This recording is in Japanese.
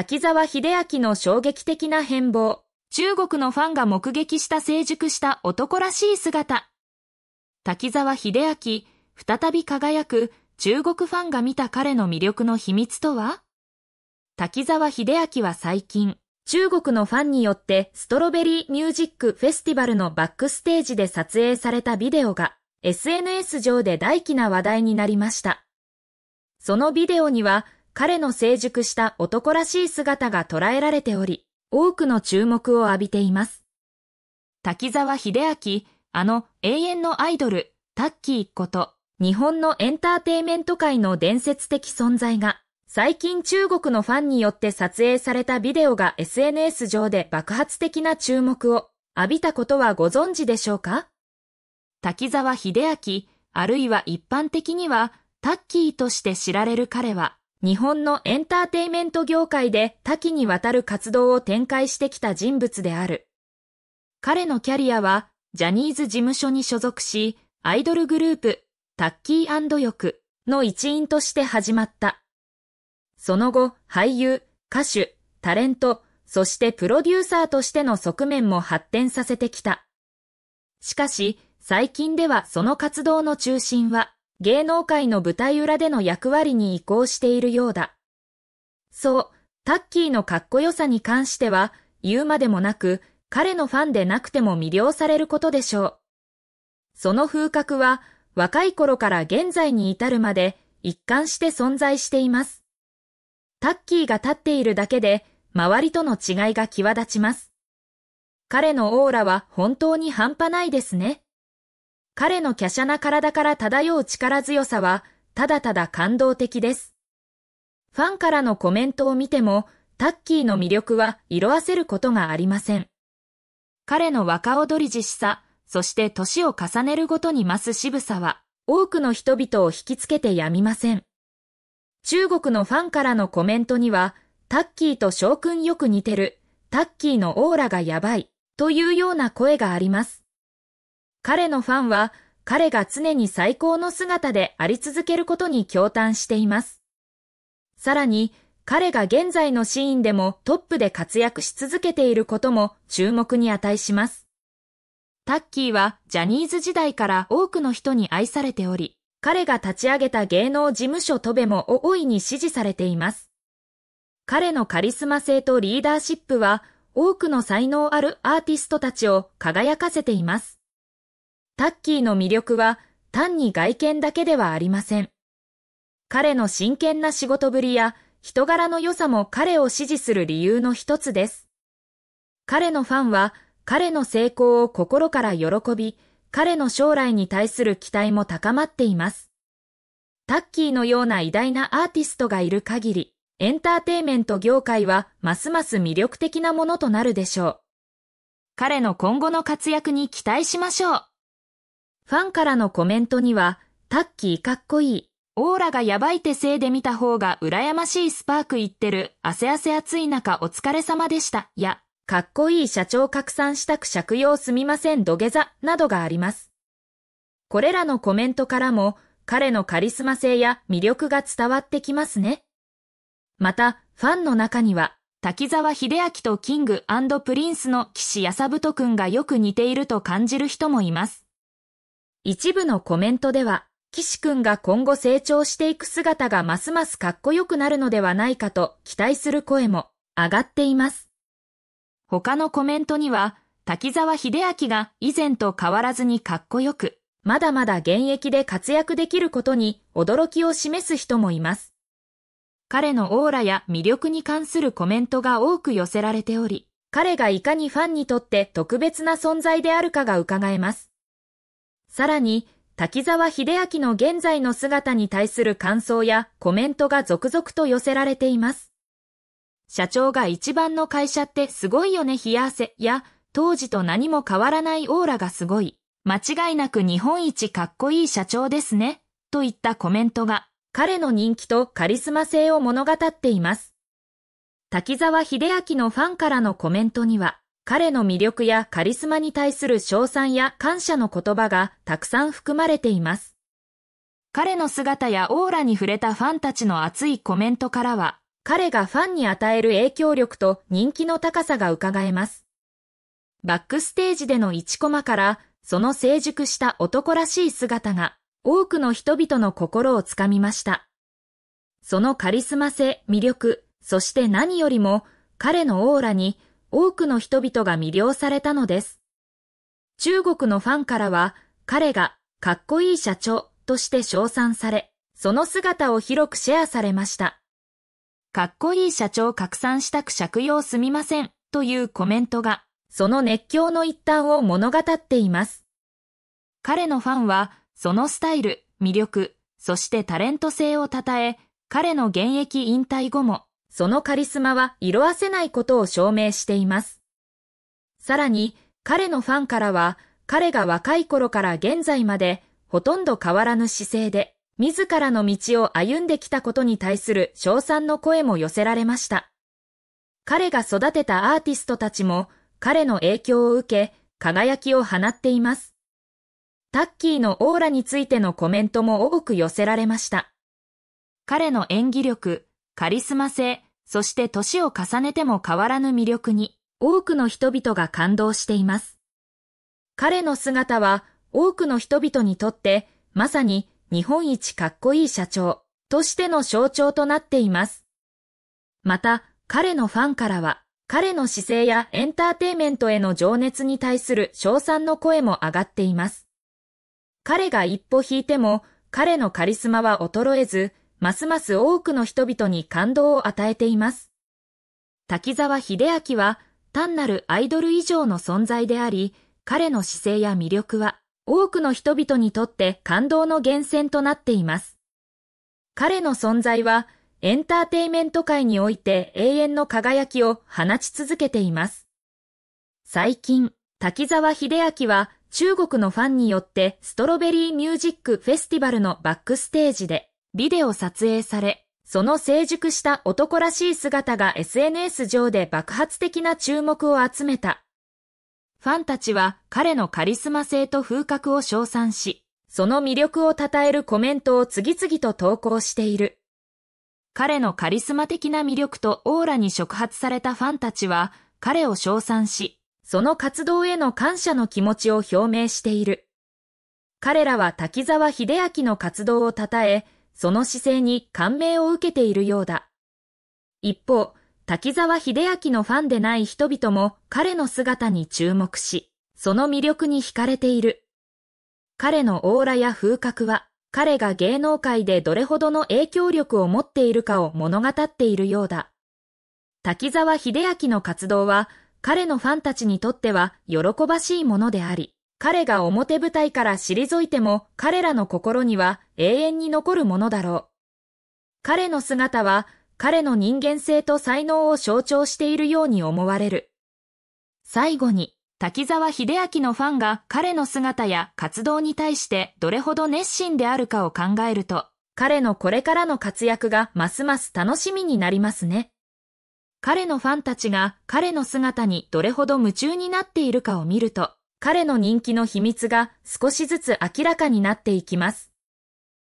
滝沢秀明の衝撃的な変貌。中国のファンが目撃した成熟した男らしい姿。滝沢秀明、再び輝く中国ファンが見た彼の魅力の秘密とは滝沢秀明は最近、中国のファンによってストロベリーミュージックフェスティバルのバックステージで撮影されたビデオが SNS 上で大気な話題になりました。そのビデオには彼の成熟した男らしい姿が捉えられており、多くの注目を浴びています。滝沢秀明、あの永遠のアイドル、タッキーこと、日本のエンターテイメント界の伝説的存在が、最近中国のファンによって撮影されたビデオが SNS 上で爆発的な注目を浴びたことはご存知でしょうか滝沢秀明、あるいは一般的にはタッキーとして知られる彼は、日本のエンターテイメント業界で多岐にわたる活動を展開してきた人物である。彼のキャリアは、ジャニーズ事務所に所属し、アイドルグループ、タッキーヨクの一員として始まった。その後、俳優、歌手、タレント、そしてプロデューサーとしての側面も発展させてきた。しかし、最近ではその活動の中心は、芸能界の舞台裏での役割に移行しているようだ。そう、タッキーのかっこよさに関しては、言うまでもなく、彼のファンでなくても魅了されることでしょう。その風格は、若い頃から現在に至るまで、一貫して存在しています。タッキーが立っているだけで、周りとの違いが際立ちます。彼のオーラは本当に半端ないですね。彼の華奢な体から漂う力強さは、ただただ感動的です。ファンからのコメントを見ても、タッキーの魅力は色あせることがありません。彼の若踊りしさ、そして年を重ねるごとに増す渋さは、多くの人々を引きつけてやみません。中国のファンからのコメントには、タッキーと翔くんよく似てる、タッキーのオーラがやばい、というような声があります。彼のファンは彼が常に最高の姿であり続けることに驚嘆しています。さらに、彼が現在のシーンでもトップで活躍し続けていることも注目に値します。タッキーはジャニーズ時代から多くの人に愛されており、彼が立ち上げた芸能事務所トベも大いに支持されています。彼のカリスマ性とリーダーシップは多くの才能あるアーティストたちを輝かせています。タッキーの魅力は単に外見だけではありません。彼の真剣な仕事ぶりや人柄の良さも彼を支持する理由の一つです。彼のファンは彼の成功を心から喜び、彼の将来に対する期待も高まっています。タッキーのような偉大なアーティストがいる限り、エンターテイメント業界はますます魅力的なものとなるでしょう。彼の今後の活躍に期待しましょう。ファンからのコメントには、タッキーかっこいい。オーラがやばいってせいで見た方が羨ましいスパーク言ってる。汗汗暑い中お疲れ様でした。や、かっこいい社長拡散したく借用すみません土下座などがあります。これらのコメントからも、彼のカリスマ性や魅力が伝わってきますね。また、ファンの中には、滝沢秀明とキングプリンスの岸ぶ太くんがよく似ていると感じる人もいます。一部のコメントでは、岸くんが今後成長していく姿がますますかっこよくなるのではないかと期待する声も上がっています。他のコメントには、滝沢秀明が以前と変わらずにかっこよく、まだまだ現役で活躍できることに驚きを示す人もいます。彼のオーラや魅力に関するコメントが多く寄せられており、彼がいかにファンにとって特別な存在であるかが伺えます。さらに、滝沢秀明の現在の姿に対する感想やコメントが続々と寄せられています。社長が一番の会社ってすごいよね冷や汗や、当時と何も変わらないオーラがすごい。間違いなく日本一かっこいい社長ですね。といったコメントが、彼の人気とカリスマ性を物語っています。滝沢秀明のファンからのコメントには、彼の魅力やカリスマに対する称賛や感謝の言葉がたくさん含まれています。彼の姿やオーラに触れたファンたちの熱いコメントからは、彼がファンに与える影響力と人気の高さが伺えます。バックステージでの1コマから、その成熟した男らしい姿が、多くの人々の心をつかみました。そのカリスマ性、魅力、そして何よりも、彼のオーラに多くの人々が魅了されたのです。中国のファンからは、彼がかっこいい社長として称賛され、その姿を広くシェアされました。かっこいい社長拡散したく借用すみませんというコメントが、その熱狂の一端を物語っています。彼のファンは、そのスタイル、魅力、そしてタレント性を称え、彼の現役引退後も、そのカリスマは色あせないことを証明しています。さらに、彼のファンからは、彼が若い頃から現在まで、ほとんど変わらぬ姿勢で、自らの道を歩んできたことに対する賞賛の声も寄せられました。彼が育てたアーティストたちも、彼の影響を受け、輝きを放っています。タッキーのオーラについてのコメントも多く寄せられました。彼の演技力、カリスマ性、そして年を重ねても変わらぬ魅力に多くの人々が感動しています。彼の姿は多くの人々にとってまさに日本一かっこいい社長としての象徴となっています。また彼のファンからは彼の姿勢やエンターテイメントへの情熱に対する賞賛の声も上がっています。彼が一歩引いても彼のカリスマは衰えずますます多くの人々に感動を与えています。滝沢秀明は単なるアイドル以上の存在であり、彼の姿勢や魅力は多くの人々にとって感動の源泉となっています。彼の存在はエンターテイメント界において永遠の輝きを放ち続けています。最近、滝沢秀明は中国のファンによってストロベリーミュージックフェスティバルのバックステージでビデオ撮影され、その成熟した男らしい姿が SNS 上で爆発的な注目を集めた。ファンたちは彼のカリスマ性と風格を称賛し、その魅力を称えるコメントを次々と投稿している。彼のカリスマ的な魅力とオーラに触発されたファンたちは、彼を称賛し、その活動への感謝の気持ちを表明している。彼らは滝沢秀明の活動を称え、その姿勢に感銘を受けているようだ。一方、滝沢秀明のファンでない人々も彼の姿に注目し、その魅力に惹かれている。彼のオーラや風格は、彼が芸能界でどれほどの影響力を持っているかを物語っているようだ。滝沢秀明の活動は、彼のファンたちにとっては喜ばしいものであり、彼が表舞台から退いても彼らの心には永遠に残るものだろう。彼の姿は彼の人間性と才能を象徴しているように思われる。最後に、滝沢秀明のファンが彼の姿や活動に対してどれほど熱心であるかを考えると、彼のこれからの活躍がますます楽しみになりますね。彼のファンたちが彼の姿にどれほど夢中になっているかを見ると、彼の人気の秘密が少しずつ明らかになっていきます。